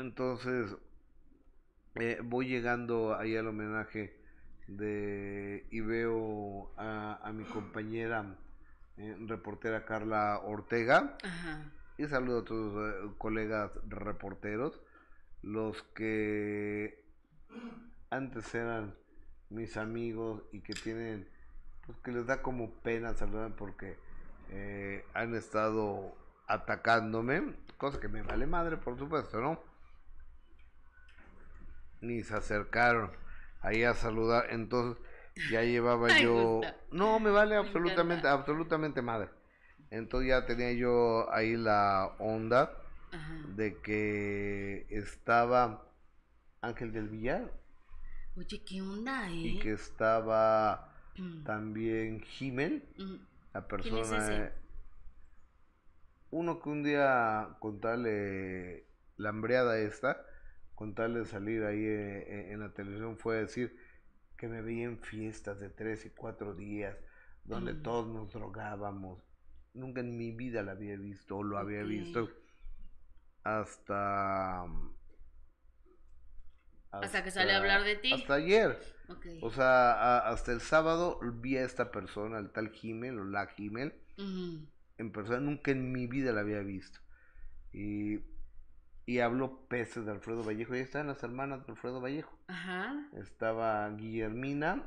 Entonces, eh, voy llegando ahí al homenaje de y veo a, mi compañera eh, reportera Carla Ortega. Y saludo a todos eh, colegas reporteros, los que antes eran mis amigos y que tienen, pues que les da como pena saludar porque han estado atacándome, cosa que me vale madre, por supuesto, ¿no? ni se acercaron ahí a saludar. Entonces ya llevaba yo... No, me vale absolutamente, absolutamente madre. Entonces ya tenía yo ahí la onda de que estaba Ángel del Villar. Oye, qué onda, eh? Y que estaba mm. también Jimen, mm. la persona... Uno que un día contarle eh, la hambreada esta, con tal de salir ahí eh, en la televisión fue decir que me veía en fiestas de tres y cuatro días, donde mm. todos nos drogábamos. Nunca en mi vida la había visto o lo había visto hasta, mm, hasta... que sale a hablar de ti. Hasta ayer. O sea, hasta el sábado vi a esta persona, el tal Jimel o la Jimel en persona. Nunca en mi vida la había visto. Y y habló peces de Alfredo Vallejo. Ahí están las hermanas de Alfredo Vallejo. Ajá. Estaba Guillermina,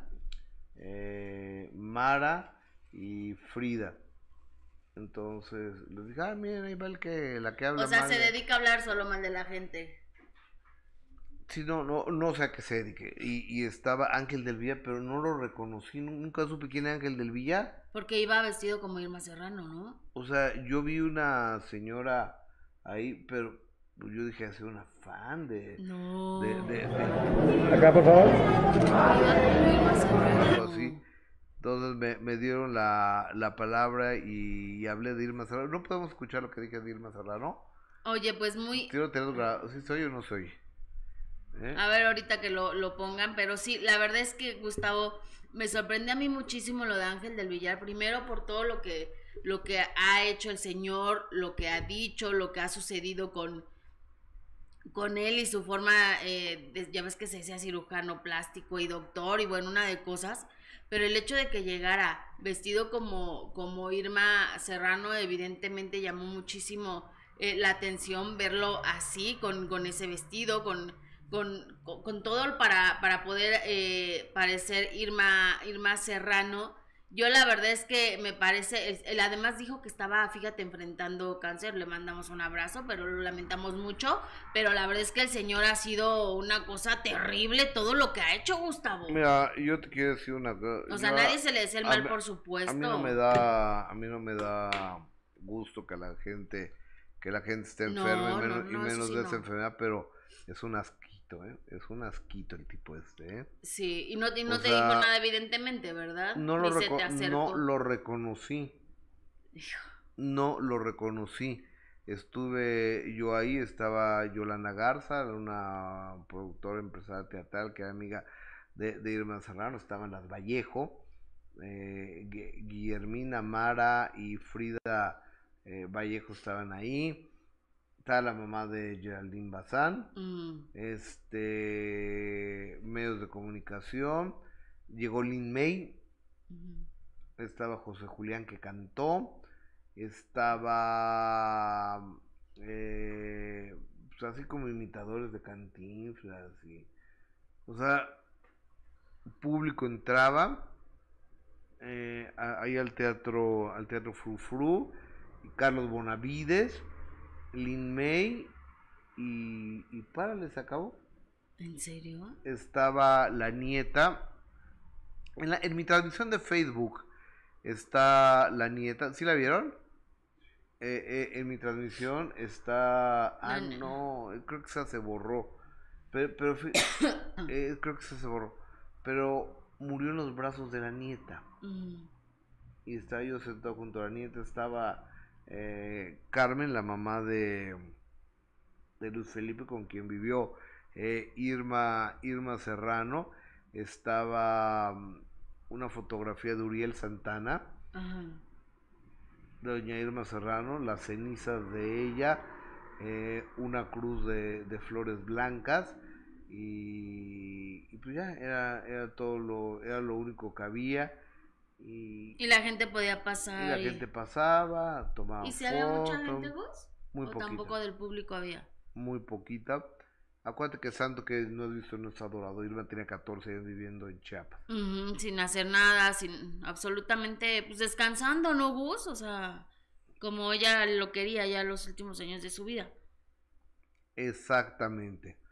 eh, Mara y Frida. Entonces les dije, ah, miren, ahí va el que, la que habla. O sea, se dedica a hablar solo mal de la gente. Sí, no, no, no o sea que se dedique. Y, y, estaba Ángel del Villar, pero no lo reconocí, nunca supe quién era Ángel del Villa Porque iba vestido como Irma Serrano, ¿no? O sea, yo vi una señora ahí, pero pues, yo dije hacer un afán de, de, de, acá por favor así entonces me, me dieron la, la palabra y, hablé de Irma Serrano no podemos escuchar lo que dije de Irma ¿no? oye pues muy quiero tener si ¿Sí soy o no soy ¿Eh? a ver ahorita que lo, lo pongan pero sí la verdad es que Gustavo me sorprende a mí muchísimo lo de Ángel del Villar primero por todo lo que lo que ha hecho el señor lo que ha dicho lo que ha sucedido con con él y su forma, eh, ya ves que se decía cirujano plástico y doctor y bueno, una de cosas, pero el hecho de que llegara vestido como, como Irma Serrano evidentemente llamó muchísimo eh, la atención verlo así, con, ese vestido, con, todo para, para poder eh, parecer Irma, Irma Serrano yo la verdad es que me parece, él, además dijo que estaba, fíjate, enfrentando cáncer, le mandamos un abrazo, pero lo lamentamos mucho, pero la verdad es que el señor ha sido una cosa terrible todo lo que ha hecho Gustavo. Mira, yo te quiero decir una cosa. O sea, nadie se le desea el mal, por supuesto. A mí no me da, a mí no me da gusto que la gente, que la gente esté enferma y menos, de esa enfermedad, pero es una ¿eh? Es un asquito el tipo este, ¿eh? Sí, y no, te dijo nada, evidentemente, ¿verdad? No lo, no lo reconocí. No lo reconocí. Estuve yo ahí, estaba Yolanda Garza, una productora empresaria teatral que era amiga de, Irma Serrano, estaban las Vallejo, eh, Guillermina Mara y Frida Vallejo estaban ahí está la mamá de Geraldine Bazán, mm. este, medios de comunicación, llegó Lin May, estaba José Julián que cantó, estaba, eh, pues, así como imitadores de cantinflas y, o sea, público entraba eh, ahí al teatro, al teatro Fru y Carlos Bonavides, Lin May y, y para, les acabó. ¿En serio? Estaba la nieta. En, mi transmisión de Facebook está la nieta. ¿Sí la vieron? Eh, eh, en mi transmisión está. Ah, no, creo que se borró. Pero, pero eh, creo que se borró. Pero murió en los brazos de la nieta. Mm. Y estaba yo sentado junto a la nieta. Estaba eh, Carmen, la mamá de, de Luis Felipe, con quien vivió eh, Irma, Irma Serrano, estaba mm, una fotografía de Uriel Santana, doña Irma Serrano, las cenizas de ella, eh, una cruz de, flores blancas. Y, pues ya era, era todo lo, era lo único que había y, la gente podía pasar. Y la gente pasaba, tomaba. ¿Y si mucha gente, vos? Muy ¿O tampoco del público había? Muy poquita. Acuérdate que Santo, que no has visto, no está adorado. Irma tenía 14 años viviendo en Chiapas. sin hacer nada, sin absolutamente, pues descansando, ¿no, Gus? O sea, como ella lo quería ya los últimos años de su vida. Exactamente.